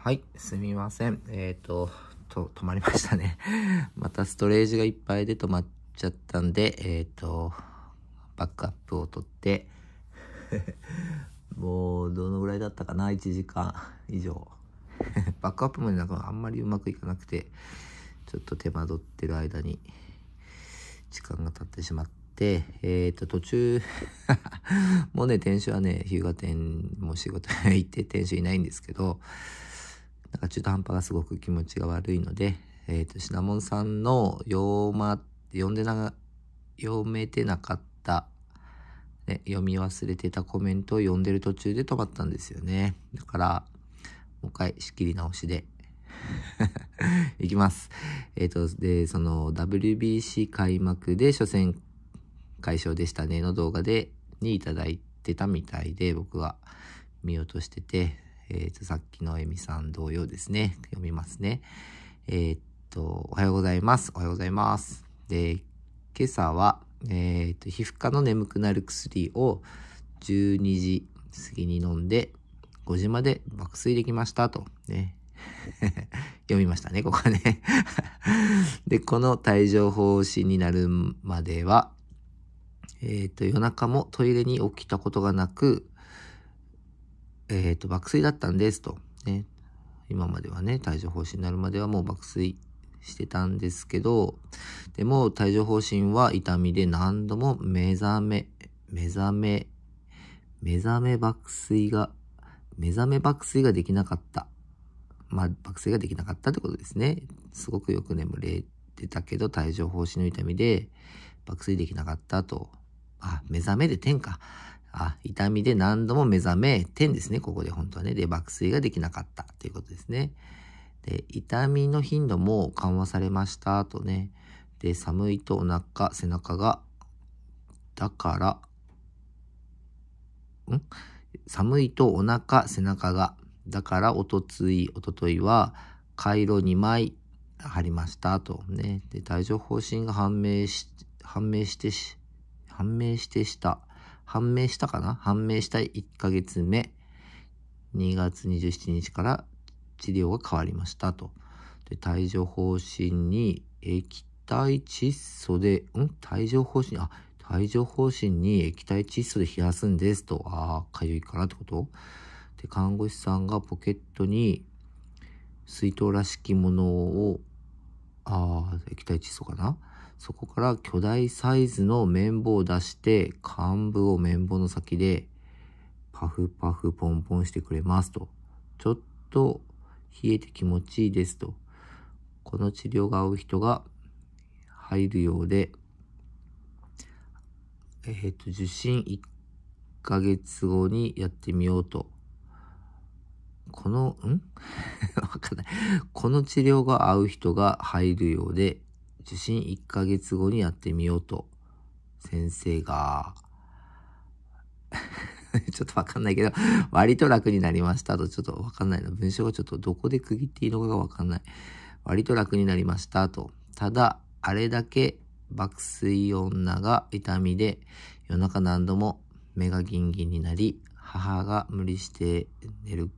はい、すみません。えっ、ー、と、と、止まりましたね。またストレージがいっぱいで止まっちゃったんで、えっ、ー、と、バックアップを取って、もう、どのぐらいだったかな ?1 時間以上。バックアップもなんかあんまりうまくいかなくて、ちょっと手間取ってる間に、時間が経ってしまって、えっ、ー、と、途中もうね、店主はね、日向店も仕事行って店主いないんですけど、なんか中途半端がすごく気持ちが悪いので、えっ、ー、と、シナモンさんの、読ま、読んでな、読めてなかった、ね、読み忘れてたコメントを読んでる途中で止まったんですよね。だから、もう一回仕切り直しで いきます。えっ、ー、と、で、その WBC 開幕で初戦解消でしたねの動画で、にいただいてたみたいで、僕は見落としてて、えっ、ー、と、さっきのえみさん同様ですね。読みますね。えー、っと、おはようございます。おはようございます。で、今朝は、えー、っと、皮膚科の眠くなる薬を12時過ぎに飲んで、5時まで爆睡できましたと、ね。読みましたね、ここはね で、この帯状疱疹になるまでは、えっ、と、夜中もトイレに起きたことがなく、えっ、ー、と、爆睡だったんですと、ね、今まではね、帯状疱疹になるまではもう爆睡してたんですけど、でも帯状疱疹は痛みで何度も目覚め、目覚め、目覚め爆睡が、目覚め爆睡ができなかった。まあ、爆睡ができなかったってことですね。すごくよく眠れてたけど、帯状疱疹の痛みで爆睡できなかったと。あ、目覚めで天か。あ、痛みで何度も目覚め、点ですね。ここで本当はね。で、爆睡ができなかったということですね。で、痛みの頻度も緩和されましたとね。で、寒いとお腹、背中が、だから、ん寒いとお腹、背中が、だからおとつい、おとといは、回路2枚貼りましたとね。で、帯状疱疹が判明し、判明してし、判明してした。判明したかな判明した1ヶ月目、2月27日から治療が変わりましたと。で、帯状疱疹に液体窒素で、ん帯状疱疹、あ、帯状疱疹に液体窒素で冷やすんですと。ああ、かゆいかなってことで、看護師さんがポケットに水筒らしきものを、ああ、液体窒素かなそこから巨大サイズの綿棒を出して、幹部を綿棒の先で、パフパフポンポンしてくれますと。ちょっと冷えて気持ちいいですと。この治療が合う人が入るようで、えっ、と、受診1ヶ月後にやってみようと。この、ん わかんない。この治療が合う人が入るようで、受診1ヶ月後にやってみようと、先生が ちょっとわかんないけど、割と楽になりましたと、ちょっとわかんないな。文章がちょっとどこで区切っていいのかがわかんない。割と楽になりましたと。ただ、あれだけ爆睡女が痛みで、夜中何度も目がギンギンになり、母が無理して寝る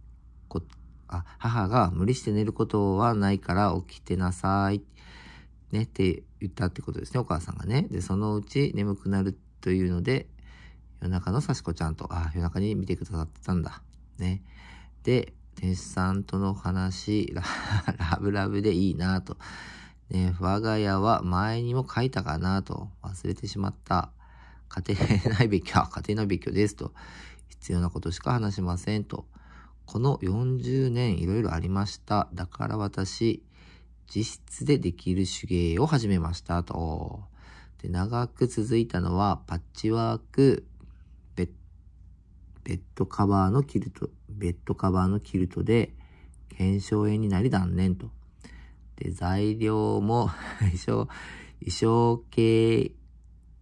こと、あ、母が無理して寝ることはないから起きてなさい。ね、って言ったってことですね、お母さんがね。で、そのうち眠くなるというので、夜中のし子ちゃんと、あ、夜中に見てくださってたんだ。ね。で、天使さんとの話、ラ ラブラブでいいなと。ね、我が家は前にも書いたかなと。忘れてしまった。家庭内別居、家庭内別居ですと。必要なことしか話しませんと。この40年いろいろありました。だから私、自室でできる手芸を始めましたと。で、長く続いたのは、パッチワーク、ベッ、ベッドカバーのキルト、ベッドカバーのキルトで、検証炎になり断念と。で、材料も 衣装、衣装系、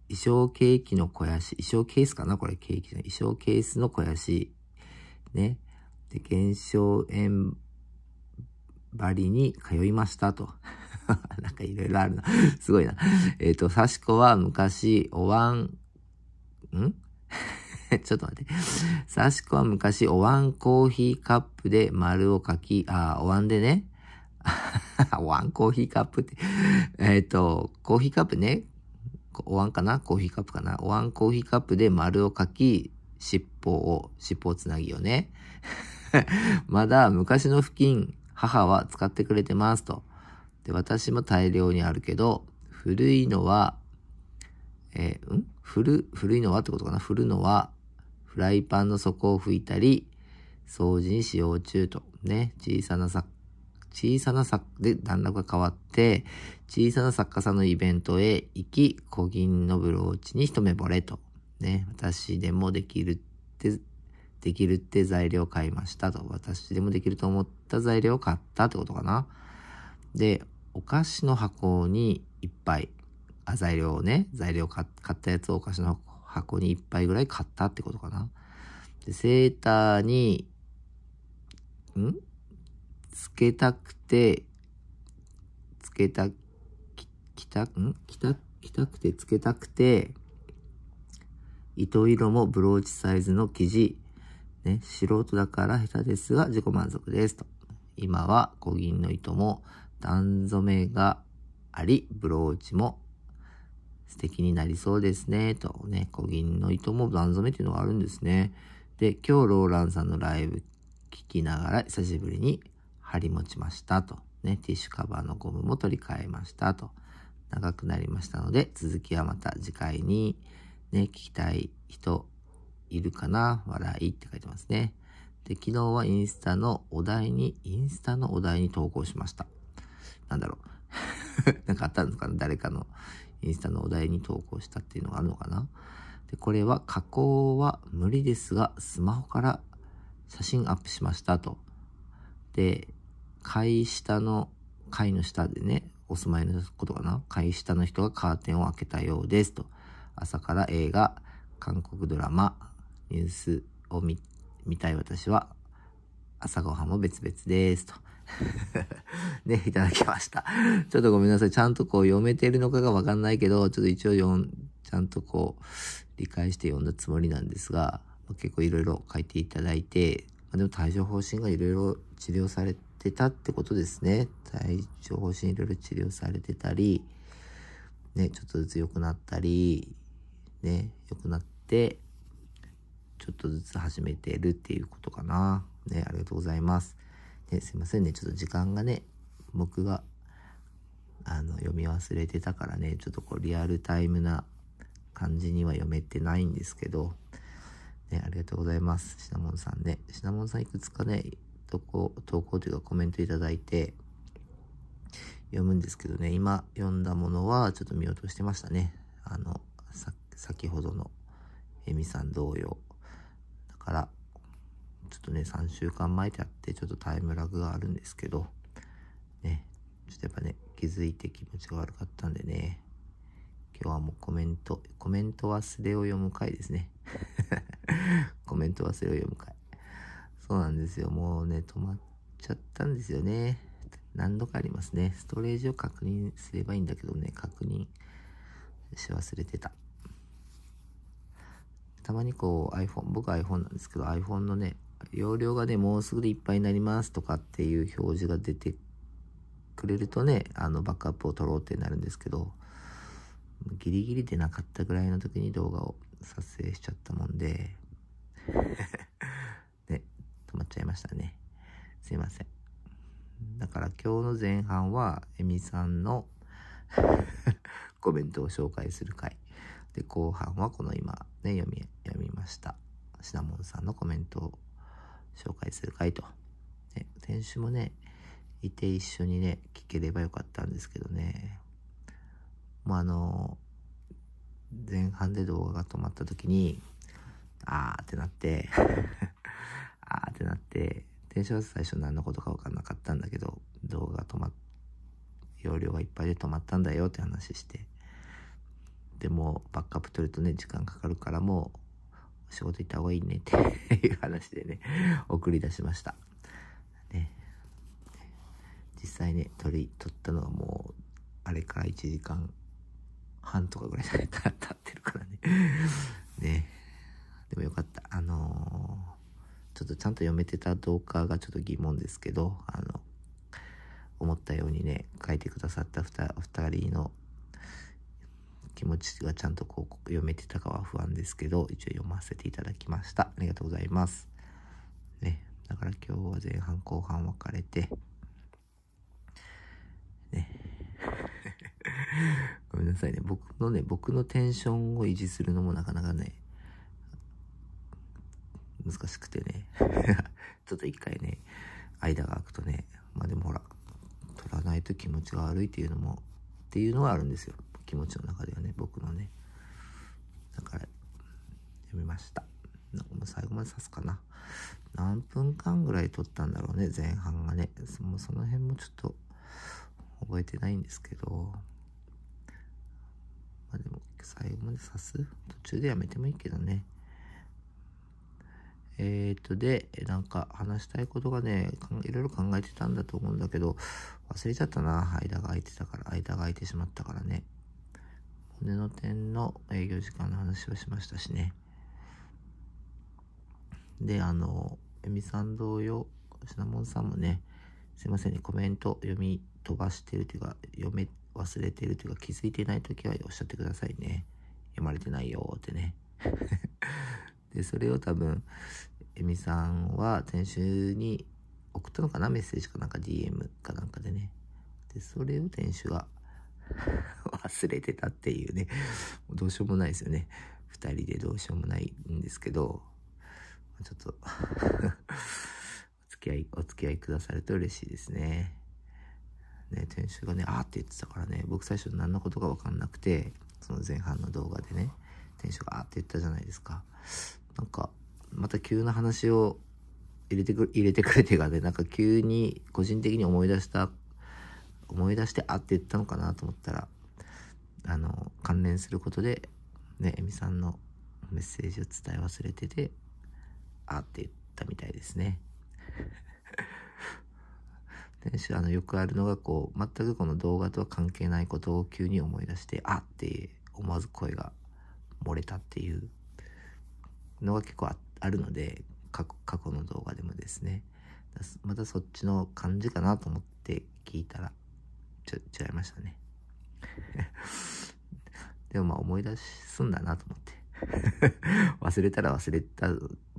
衣装ケーキの肥やし、衣装ケースかなこれケーキじゃない。衣装ケースの肥やし。ね。で、減少炎、バリに通いましたと。なんかいろいろあるな。すごいな。えっ、ー、と、サシコは昔、おわん、ん ちょっと待って。サシコは昔、おわんコーヒーカップで丸を書き、あ、おわんでね。おわんコーヒーカップって。えっ、ー、と、コーヒーカップね。おわんかなコーヒーカップかなおわんコーヒーカップで丸を書き、尻尾を、尻尾をつなぎよね。まだ昔の付近、母は使ってくれてますと。で、私も大量にあるけど、古いのは、えー、ん古、古いのはってことかな古のは、フライパンの底を拭いたり、掃除に使用中と。ね、小さな作、小さな作で段落が変わって、小さな作家さんのイベントへ行き、小銀のブローチに一目惚れと。ね、私でもできるってできるって材料買いましたと。私でもできると思った材料を買ったってことかな。で、お菓子の箱にいっぱい、あ、材料をね、材料買ったやつをお菓子の箱にいっぱいぐらい買ったってことかな。で、セーターに、んつけたくて、つけた、き、きた、んきた、きたくてつけたくて、糸色もブローチサイズの生地、ね、素人だから下手ですが自己満足ですと。今は小銀の糸も段染めがあり、ブローチも素敵になりそうですね、とね、小銀の糸も段染めっていうのがあるんですね。で、今日ローランさんのライブ聞きながら久しぶりに張り持ちましたと。ね、ティッシュカバーのゴムも取り替えましたと。長くなりましたので、続きはまた次回に、ね、聞きたい人いるかな笑いって書いてますね。で、昨日はインスタのお題に、インスタのお題に投稿しました。なんだろう。なんかあったんですかね誰かのインスタのお題に投稿したっていうのがあるのかなで、これは加工は無理ですが、スマホから写真アップしましたと。で、階下の、階の下でね、お住まいのことかな階下の人がカーテンを開けたようですと。朝から映画、韓国ドラマ、ニュースを見、見たい私は、朝ごはんも別々です。と。ね、いただきました。ちょっとごめんなさい。ちゃんとこう読めてるのかがわかんないけど、ちょっと一応読ん、ちゃんとこう、理解して読んだつもりなんですが、結構いろいろ書いていただいて、でも帯状疱疹がいろいろ治療されてたってことですね。帯状疱疹いろいろ治療されてたり、ね、ちょっとずつ良くなったり、ね、良くなって、ちょっとずつ始めてるっていうことかな。ね、ありがとうございます。ね、すいませんね、ちょっと時間がね、僕が、あの、読み忘れてたからね、ちょっとこう、リアルタイムな感じには読めてないんですけど、ね、ありがとうございます。シナモンさんね。シナモンさんいくつかね、投稿、投稿というかコメントいただいて、読むんですけどね、今読んだものはちょっと見落としてましたね。あの、さ、先ほどの、エミさん同様。から、ちょっとね、3週間前であって、ちょっとタイムラグがあるんですけど、ね、ちょっとやっぱね、気づいて気持ちが悪かったんでね、今日はもうコメント、コメント忘れを読む回ですね。コメント忘れを読む回。そうなんですよ。もうね、止まっちゃったんですよね。何度かありますね。ストレージを確認すればいいんだけどね、確認し忘れてた。たまにこう iPhone、僕 iPhone なんですけど、iPhone のね、容量がね、もうすぐでいっぱいになりますとかっていう表示が出てくれるとね、あの、バックアップを取ろうってなるんですけど、ギリギリでなかったぐらいの時に動画を撮影しちゃったもんで ね、止まっちゃいましたね。すいません。だから今日の前半は、エミさんの コメントを紹介する回。で、後半はこの今、ね、読み、読みました。シナモンさんのコメントを紹介する回と。ね、店主もね、いて一緒にね、聞ければよかったんですけどね。もうあの、前半で動画が止まった時に、あーってなって あーってなって、テンション最初何のことか分かんなかったんだけど、動画が止まっ、容量がいっぱいで止まったんだよって話して、でもバックアップ取るとね時間かかるからもう仕事行った方がいいねっていう話でね送り出しましたね実際ね取り取ったのはもうあれから1時間半とかぐらい経ってるからねねでもよかったあのー、ちょっとちゃんと読めてた動画がちょっと疑問ですけどあの思ったようにね書いてくださった2人の気持ちがちゃんとこう読めてたかは不安ですけど、一応読ませていただきました。ありがとうございます。ね、だから今日は前半後半分かれて、ね。ごめんなさいね。僕のね、僕のテンションを維持するのもなかなかね、難しくてね。ちょっと一回ね、間が空くとね、まあでもほら、取らないと気持ちが悪いっていうのも、っていうのがあるんですよ。気持ちの中ではね、僕のね。だから、読みました。なんかもう最後まで刺すかな。何分間ぐらい撮ったんだろうね、前半がね。もうその辺もちょっと覚えてないんですけど。まあでも、最後まで刺す途中でやめてもいいけどね。えー、っと、で、なんか話したいことがね、いろいろ考えてたんだと思うんだけど、忘れちゃったな。間が空いてたから、間が空いてしまったからね。布のの営業時間の話をしましたしね。で、あの、えみさん同様、シナモンさんもね、すいませんね、コメント読み飛ばしてるというか、読め、忘れてるというか、気づいてない時はおっしゃってくださいね。読まれてないよってね。で、それを多分、えみさんは先週に送ったのかなメッセージかなんか DM かなんかでね。で、それを店主が 忘れてたっていうね、うどうしようもないですよね。二人でどうしようもないんですけど、ちょっと お付き合い、お付き合いくださると嬉しいですね。ね、店主がね、あーって言ってたからね、僕最初何のことかわかんなくて、その前半の動画でね、店主があーって言ったじゃないですか。なんか、また急な話を入れてく、入れてくれてがね、なんか急に個人的に思い出した思い出してあって言ったのかなと思ったらあの関連することでねえみさんのメッセージを伝え忘れててあって言ったみたいですね。であのよくあるのがこう全くこの動画とは関係ないことを急に思い出してあって思わず声が漏れたっていうのが結構あるので過去の動画でもですねまたそっちの感じかなと思って聞いたらち違いましたね。でもまあ思い出すんだなと思って。忘れたら忘れた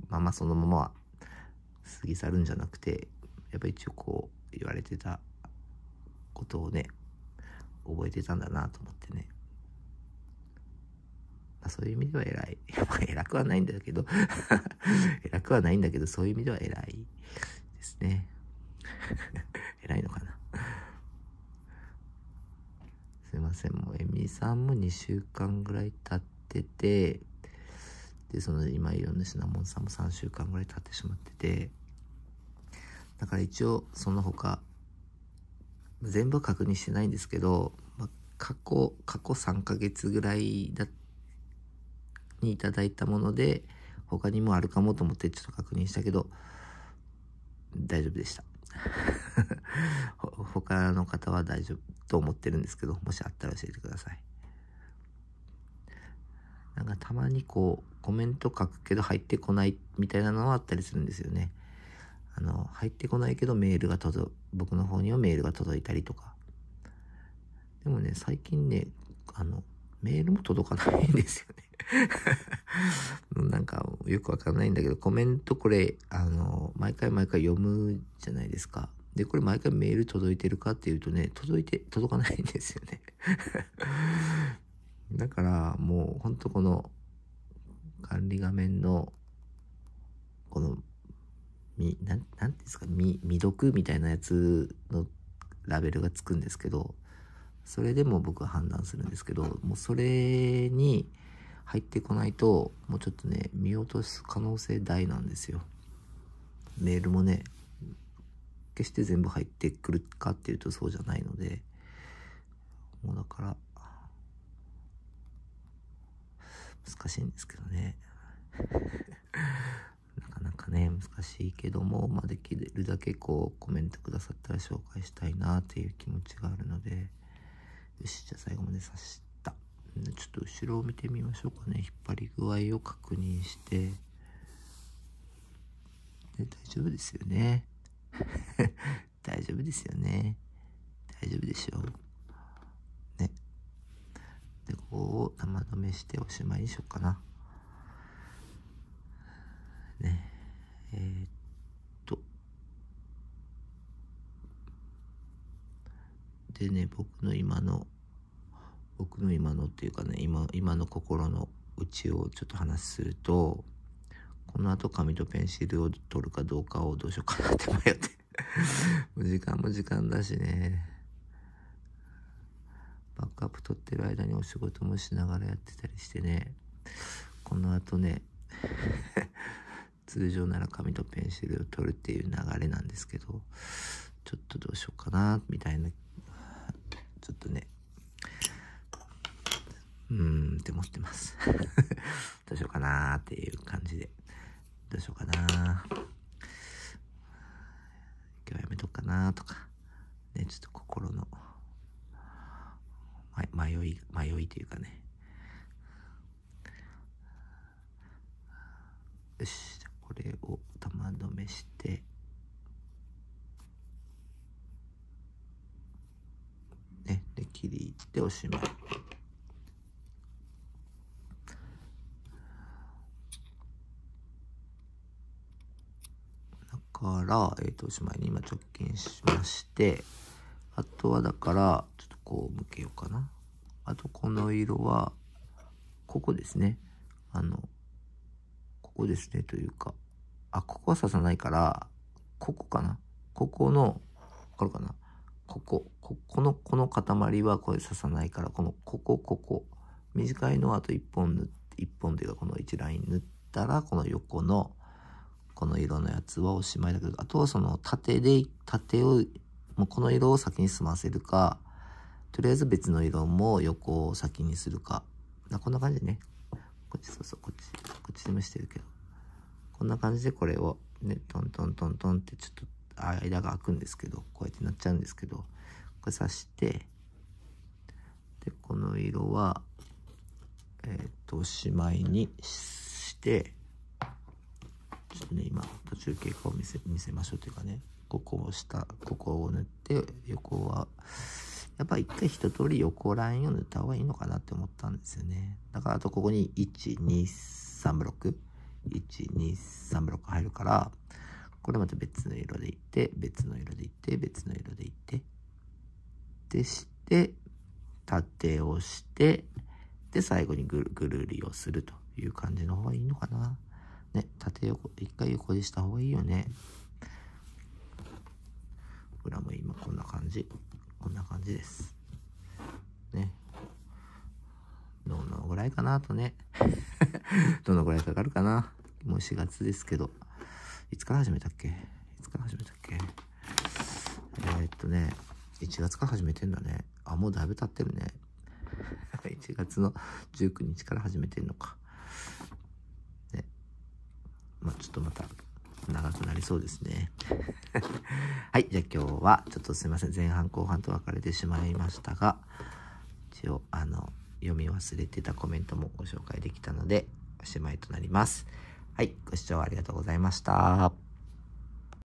ままそのまま過ぎ去るんじゃなくて、やっぱ一応こう言われてたことをね、覚えてたんだなと思ってね。まあ、そういう意味では偉い。まあ、偉くはないんだけど偉くはないんだけど、そういう意味では偉いですね。偉いのかな。感んもエミさんも2週間ぐらい経っててでその今いろんなシナモンさんも3週間ぐらい経ってしまっててだから一応その他全部確認してないんですけど、まあ、過去過去3ヶ月ぐらいだにいただいたもので他にもあるかもと思ってちょっと確認したけど大丈夫でした。他の方は大丈夫と思ってるんですけど、もしあったら教えてください。なんかたまにこう、コメント書くけど入ってこないみたいなのはあったりするんですよね。あの、入ってこないけどメールが届、僕の方にはメールが届いたりとか。でもね、最近ね、あの、メールも届かないんですよねなんかよくわかんないんだけど、コメントこれ、あの、毎回毎回読むじゃないですか。で、これ毎回メール届いてるかっていうとね、届いて、届かないんですよね だからもうほんとこの管理画面の、この、み、なん、なんですか、み、未読みたいなやつのラベルがつくんですけど、それでも僕は判断するんですけどもうそれに入ってこないともうちょっとね見落とす可能性大なんですよメールもね決して全部入ってくるかっていうとそうじゃないのでもうだから難しいんですけどね なかなかね難しいけども、まあ、できるだけこうコメントくださったら紹介したいなっていう気持ちがあるので。よし、じゃあ最後まで刺した。ちょっと後ろを見てみましょうかね。引っ張り具合を確認して。で大丈夫ですよね。大丈夫ですよね。大丈夫でしょう。ね。で、ここを生止めしておしまいにしようかな。ね。えー、っでね、僕の今の、僕の今のっていうかね、今、今の心の内をちょっと話すると、この後紙とペンシルを取るかどうかをどうしようかなって迷って。もう時間も時間だしね。バックアップ取ってる間にお仕事もしながらやってたりしてね。この後ね、通常なら紙とペンシルを取るっていう流れなんですけど、ちょっとどうしようかな、みたいなちょっとね、うーんって思ってます どうしようかなーっていう感じで。どうしようかなー。今日はやめとくかなーとか。ね、ちょっと心の迷い、迷いというかね。ておしまい。だから、えっ、ー、と、おしまいに今直近しまして、あとはだから、ちょっとこう向けようかな。あとこの色は、ここですね。あの、ここですねというか、あ、ここは刺さないから、ここかな。ここの、わかるかなここ、こ、この、この塊はこれ刺さないから、この、ここ、ここ。短いのはあと1本塗って、1本というかこの1ライン塗ったら、この横の、この色のやつはおしまいだけど、あとはその縦で、縦を、もうこの色を先に済ませるか、とりあえず別の色も横を先にするか。こんな感じでね。こっち、そうそう、こっち、こっちでもしてるけど。こんな感じでこれをね、トントントントンってちょっと間が空くんですけど、こうやってなっちゃうんですけど、これ刺して、で、この色は、えっ、と、おしまいにして、ちょっとね、今、途中経過を見せ、見せましょうというかね、ここを下、ここを塗って、横は、やっぱ一回一通り横ラインを塗った方がいいのかなって思ったんですよね。だからあとここに1、2、3ブロック、1、2、3ブロック入るから、これまた別の色でいって、別の色でいって、別の色でいって、でして、縦をして、で、最後にぐるぐるりをするという感じの方がいいのかな。ね、縦横、一回横にした方がいいよね。裏も今こんな感じ。こんな感じです。ね。どのぐらいかなとね。どのぐらいかかるかな。もう4月ですけど。いつから始めたっけいつから始めたっけえー、っとね、1月から始めてんだね。あ、もうだいぶ経ってるね。1 月の19日から始めてんのか。ね。まあ、ちょっとまた、長くなりそうですね。はい、じゃあ今日は、ちょっとすいません。前半後半と別れてしまいましたが、一応、あの、読み忘れてたコメントもご紹介できたので、おしまいとなります。はい、ご視聴ありがとうございました。